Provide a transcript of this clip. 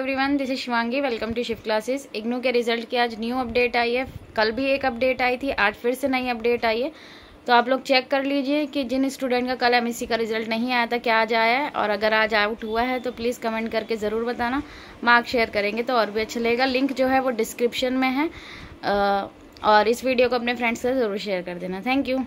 everyone this is Shivangi welcome to shift classes IGNOU के result की आज न्यू अपडेट आई है कल भी एक अपडेट आई थी आज फिर से नई अपडेट आई है तो आप लोग चेक कर लीजिए कि जिन स्टूडेंट का कल सी का रिजल्ट नहीं आया था क्या आज आया है और अगर आज आउट हुआ है तो प्लीज़ कमेंट करके ज़रूर बताना मार्क शेयर करेंगे तो और भी अच्छा लगेगा लिंक जो है वो डिस्क्रिप्शन में है और इस वीडियो को अपने फ्रेंड्स से ज़रूर शेयर कर देना थैंक यू